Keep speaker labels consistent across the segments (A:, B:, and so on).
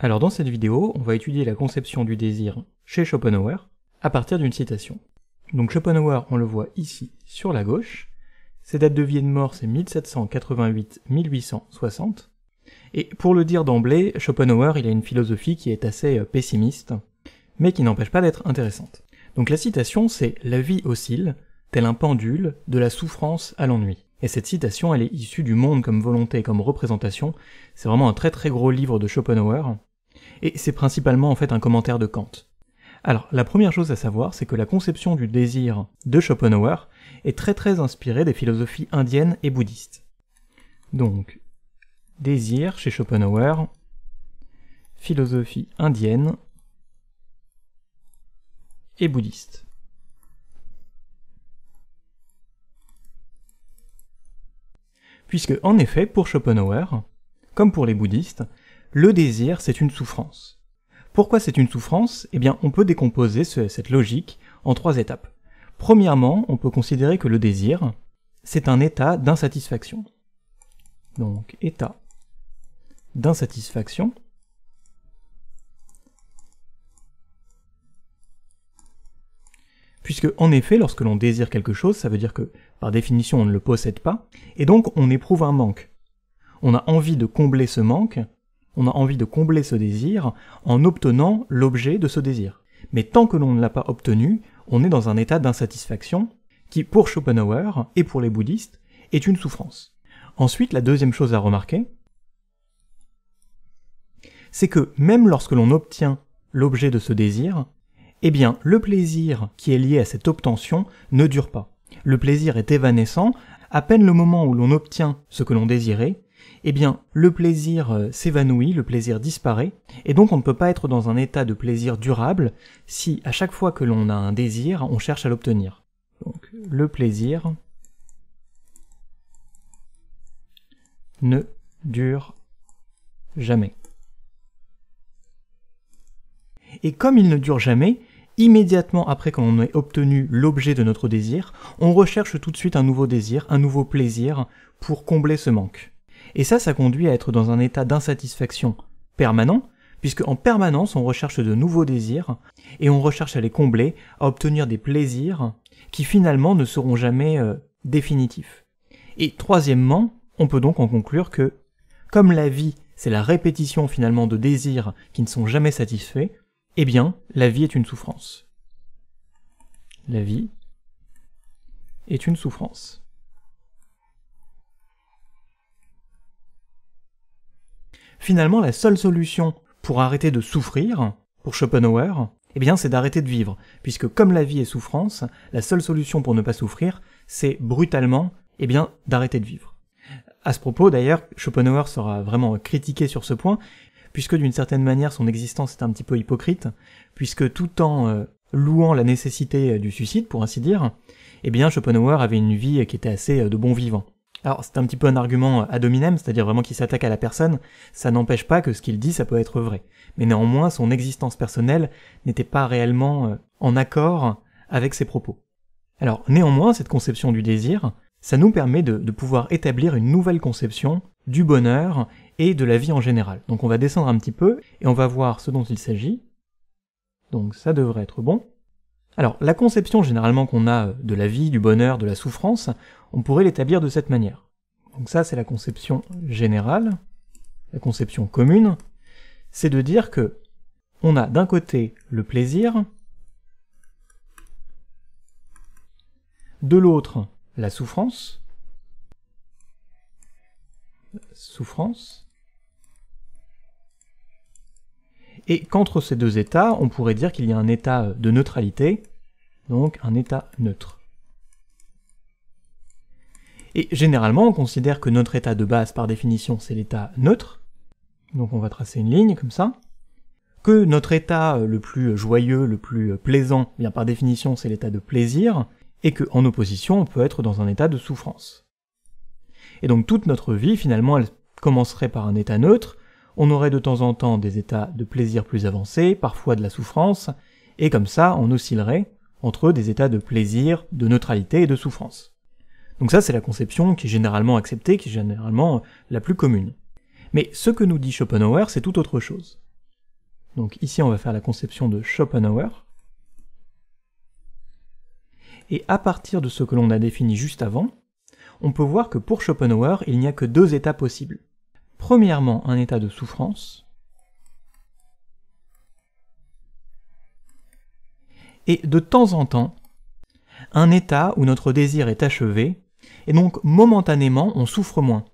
A: Alors dans cette vidéo, on va étudier la conception du désir chez Schopenhauer à partir d'une citation. Donc Schopenhauer, on le voit ici sur la gauche, ses dates de vie et de mort c'est 1788-1860, et pour le dire d'emblée, Schopenhauer il a une philosophie qui est assez euh, pessimiste, mais qui n'empêche pas d'être intéressante. Donc la citation c'est « La vie oscille, tel un pendule, de la souffrance à l'ennui ». Et cette citation, elle est issue du Monde comme volonté, comme représentation. C'est vraiment un très très gros livre de Schopenhauer, et c'est principalement en fait un commentaire de Kant. Alors, la première chose à savoir, c'est que la conception du désir de Schopenhauer est très très inspirée des philosophies indiennes et bouddhistes. Donc, désir chez Schopenhauer, philosophie indienne et bouddhiste. Puisque en effet, pour Schopenhauer, comme pour les bouddhistes, le désir, c'est une souffrance. Pourquoi c'est une souffrance Eh bien, on peut décomposer cette logique en trois étapes. Premièrement, on peut considérer que le désir, c'est un état d'insatisfaction. Donc, état d'insatisfaction. Puisque, en effet, lorsque l'on désire quelque chose, ça veut dire que, par définition, on ne le possède pas, et donc on éprouve un manque. On a envie de combler ce manque on a envie de combler ce désir en obtenant l'objet de ce désir. Mais tant que l'on ne l'a pas obtenu, on est dans un état d'insatisfaction qui, pour Schopenhauer et pour les bouddhistes, est une souffrance. Ensuite, la deuxième chose à remarquer, c'est que même lorsque l'on obtient l'objet de ce désir, eh bien, le plaisir qui est lié à cette obtention ne dure pas. Le plaisir est évanescent, à peine le moment où l'on obtient ce que l'on désirait, eh bien, le plaisir euh, s'évanouit, le plaisir disparaît, et donc on ne peut pas être dans un état de plaisir durable si à chaque fois que l'on a un désir, on cherche à l'obtenir. Donc, le plaisir ne dure jamais. Et comme il ne dure jamais, immédiatement après qu'on ait obtenu l'objet de notre désir, on recherche tout de suite un nouveau désir, un nouveau plaisir pour combler ce manque. Et ça, ça conduit à être dans un état d'insatisfaction permanent, puisque en permanence on recherche de nouveaux désirs, et on recherche à les combler, à obtenir des plaisirs qui finalement ne seront jamais euh, définitifs. Et troisièmement, on peut donc en conclure que, comme la vie, c'est la répétition finalement de désirs qui ne sont jamais satisfaits, eh bien, la vie est une souffrance. La vie est une souffrance. finalement la seule solution pour arrêter de souffrir, pour Schopenhauer, eh bien c'est d'arrêter de vivre, puisque comme la vie est souffrance, la seule solution pour ne pas souffrir, c'est brutalement, eh bien d'arrêter de vivre. À ce propos d'ailleurs, Schopenhauer sera vraiment critiqué sur ce point, puisque d'une certaine manière son existence est un petit peu hypocrite, puisque tout en euh, louant la nécessité euh, du suicide, pour ainsi dire, eh bien Schopenhauer avait une vie qui était assez euh, de bon vivant. Alors c'est un petit peu un argument euh, ad hominem, c'est-à-dire vraiment qu'il s'attaque à la personne, ça n'empêche pas que ce qu'il dit, ça peut être vrai. Mais néanmoins, son existence personnelle n'était pas réellement euh, en accord avec ses propos. Alors néanmoins, cette conception du désir, ça nous permet de pouvoir établir une nouvelle conception du bonheur et de la vie en général. Donc on va descendre un petit peu et on va voir ce dont il s'agit. Donc ça devrait être bon. Alors, la conception généralement qu'on a euh, de la vie, du bonheur, de la souffrance, on pourrait l'établir de cette manière. Donc ça, c'est la conception générale, la conception commune, c'est de dire que on a d'un côté le plaisir, de l'autre la souffrance, souffrance, Et qu'entre ces deux états, on pourrait dire qu'il y a un état de neutralité, donc un état neutre. Et généralement, on considère que notre état de base, par définition, c'est l'état neutre. Donc on va tracer une ligne comme ça. Que notre état euh, le plus joyeux, le plus euh, plaisant, eh bien par définition, c'est l'état de plaisir. Et que, en opposition, on peut être dans un état de souffrance. Et donc toute notre vie, finalement, elle commencerait par un état neutre, on aurait de temps en temps des états de plaisir plus avancés, parfois de la souffrance, et comme ça on oscillerait entre des états de plaisir, de neutralité et de souffrance. Donc ça c'est la conception qui est généralement acceptée, qui est généralement euh, la plus commune. Mais ce que nous dit Schopenhauer, c'est tout autre chose. Donc ici on va faire la conception de Schopenhauer. Et à partir de ce que l'on a défini juste avant, on peut voir que pour Schopenhauer, il n'y a que deux états possibles premièrement un état de souffrance, et de temps en temps, un état où notre désir est achevé, et donc momentanément on souffre moins.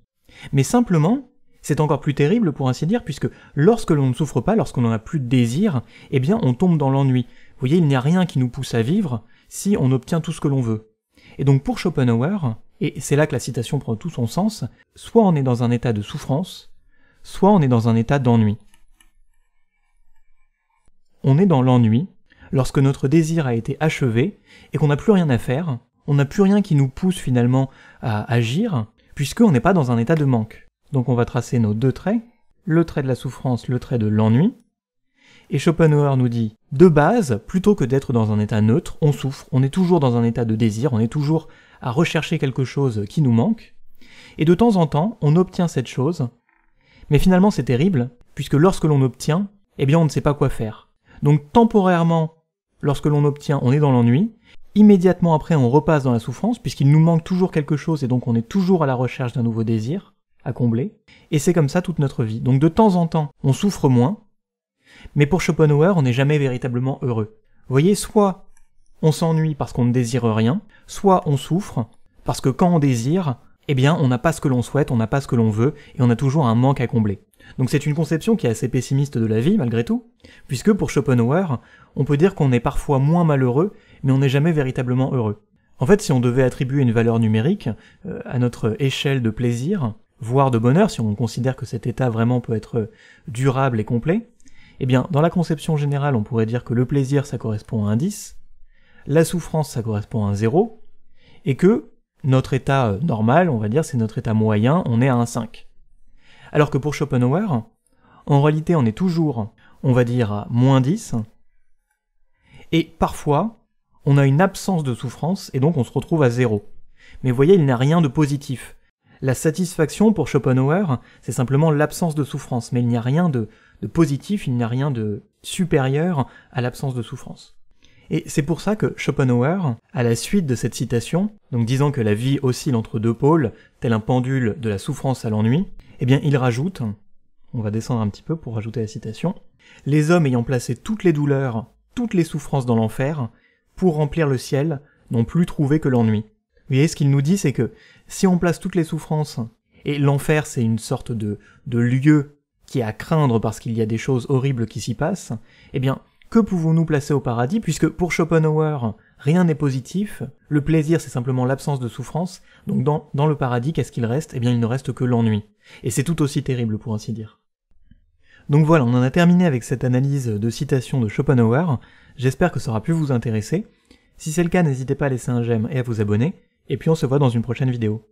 A: Mais simplement, c'est encore plus terrible pour ainsi dire, puisque lorsque l'on ne souffre pas, lorsqu'on n'en a plus de désir, eh bien on tombe dans l'ennui. Vous voyez, il n'y a rien qui nous pousse à vivre si on obtient tout ce que l'on veut. Et donc pour Schopenhauer, et c'est là que la citation prend tout son sens, soit on est dans un état de souffrance, soit on est dans un état d'ennui. On est dans l'ennui lorsque notre désir a été achevé et qu'on n'a plus rien à faire, on n'a plus rien qui nous pousse finalement à agir, puisqu'on n'est pas dans un état de manque. Donc on va tracer nos deux traits, le trait de la souffrance, le trait de l'ennui. Et Schopenhauer nous dit, de base, plutôt que d'être dans un état neutre, on souffre, on est toujours dans un état de désir, on est toujours à rechercher quelque chose qui nous manque, et de temps en temps, on obtient cette chose, mais finalement c'est terrible, puisque lorsque l'on obtient, eh bien on ne sait pas quoi faire. Donc temporairement, lorsque l'on obtient, on est dans l'ennui, immédiatement après on repasse dans la souffrance, puisqu'il nous manque toujours quelque chose, et donc on est toujours à la recherche d'un nouveau désir à combler, et c'est comme ça toute notre vie. Donc de temps en temps, on souffre moins, mais pour Schopenhauer, on n'est jamais véritablement heureux. Vous voyez, soit on s'ennuie parce qu'on ne désire rien, soit on souffre parce que quand on désire, eh bien on n'a pas ce que l'on souhaite, on n'a pas ce que l'on veut, et on a toujours un manque à combler. Donc c'est une conception qui est assez pessimiste de la vie malgré tout, puisque pour Schopenhauer, on peut dire qu'on est parfois moins malheureux, mais on n'est jamais véritablement heureux. En fait, si on devait attribuer une valeur numérique euh, à notre échelle de plaisir, voire de bonheur, si on considère que cet état vraiment peut être euh, durable et complet, eh bien, dans la conception générale, on pourrait dire que le plaisir, ça correspond à un 10, la souffrance, ça correspond à un 0, et que notre état euh, normal, on va dire, c'est notre état moyen, on est à un 5. Alors que pour Schopenhauer, en réalité, on est toujours, on va dire, à moins 10, et parfois, on a une absence de souffrance, et donc on se retrouve à 0. Mais vous voyez, il n'y a rien de positif. La satisfaction pour Schopenhauer, c'est simplement l'absence de souffrance, mais il n'y a rien de positif, il n'y a rien de supérieur à l'absence de souffrance. Et c'est pour ça que Schopenhauer, à la suite de cette citation, donc disant que la vie oscille entre deux pôles, tel un pendule de la souffrance à l'ennui, eh bien il rajoute, on va descendre un petit peu pour rajouter la citation, les hommes ayant placé toutes les douleurs, toutes les souffrances dans l'enfer, pour remplir le ciel, n'ont plus trouvé que l'ennui. Vous voyez, ce qu'il nous dit, c'est que si on place toutes les souffrances, et l'enfer c'est une sorte de, de lieu qui est à craindre parce qu'il y a des choses horribles qui s'y passent, eh bien, que pouvons-nous placer au paradis puisque pour Schopenhauer, rien n'est positif, le plaisir c'est simplement l'absence de souffrance, donc dans, le paradis, qu'est-ce qu'il reste Eh bien il ne reste que l'ennui. Et c'est tout aussi terrible pour ainsi dire. Donc voilà, on en a terminé avec cette analyse de citation de Schopenhauer, j'espère que ça aura pu vous intéresser. Si c'est le cas, n'hésitez pas à laisser un j'aime et à vous abonner, et puis on se voit dans une prochaine vidéo.